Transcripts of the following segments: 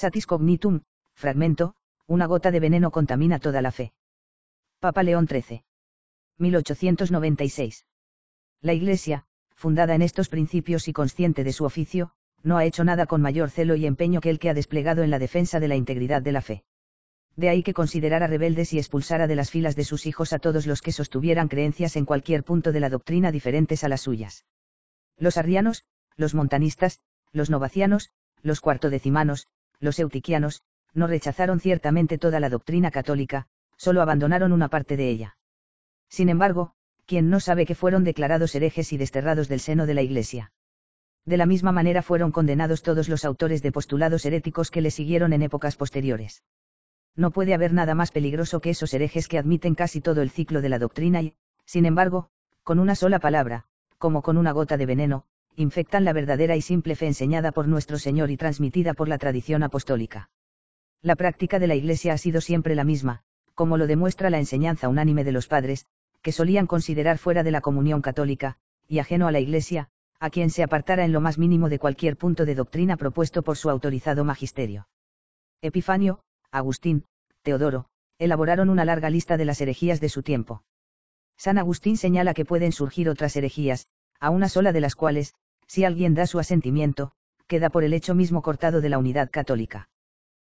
Satis cognitum, fragmento, una gota de veneno contamina toda la fe. Papa León XIII. 1896. La Iglesia, fundada en estos principios y consciente de su oficio, no ha hecho nada con mayor celo y empeño que el que ha desplegado en la defensa de la integridad de la fe. De ahí que considerara rebeldes y expulsara de las filas de sus hijos a todos los que sostuvieran creencias en cualquier punto de la doctrina diferentes a las suyas. Los arrianos, los montanistas, los novacianos, los cuartodecimanos, los eutiquianos, no rechazaron ciertamente toda la doctrina católica, solo abandonaron una parte de ella. Sin embargo, quien no sabe que fueron declarados herejes y desterrados del seno de la Iglesia. De la misma manera fueron condenados todos los autores de postulados heréticos que le siguieron en épocas posteriores. No puede haber nada más peligroso que esos herejes que admiten casi todo el ciclo de la doctrina y, sin embargo, con una sola palabra, como con una gota de veneno, infectan la verdadera y simple fe enseñada por nuestro Señor y transmitida por la tradición apostólica. La práctica de la Iglesia ha sido siempre la misma, como lo demuestra la enseñanza unánime de los padres, que solían considerar fuera de la comunión católica, y ajeno a la Iglesia, a quien se apartara en lo más mínimo de cualquier punto de doctrina propuesto por su autorizado magisterio. Epifanio, Agustín, Teodoro, elaboraron una larga lista de las herejías de su tiempo. San Agustín señala que pueden surgir otras herejías, a una sola de las cuales, si alguien da su asentimiento, queda por el hecho mismo cortado de la unidad católica.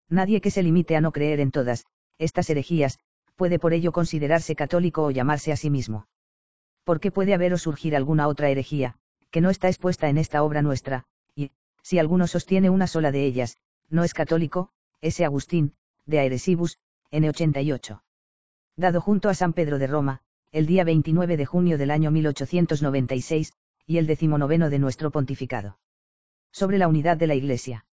Nadie que se limite a no creer en todas, estas herejías, puede por ello considerarse católico o llamarse a sí mismo. Porque puede haber o surgir alguna otra herejía, que no está expuesta en esta obra nuestra, y, si alguno sostiene una sola de ellas, no es católico, ese Agustín, de Aeresibus, N88. Dado junto a San Pedro de Roma, el día 29 de junio del año 1896, y el decimonoveno de nuestro pontificado. Sobre la unidad de la Iglesia.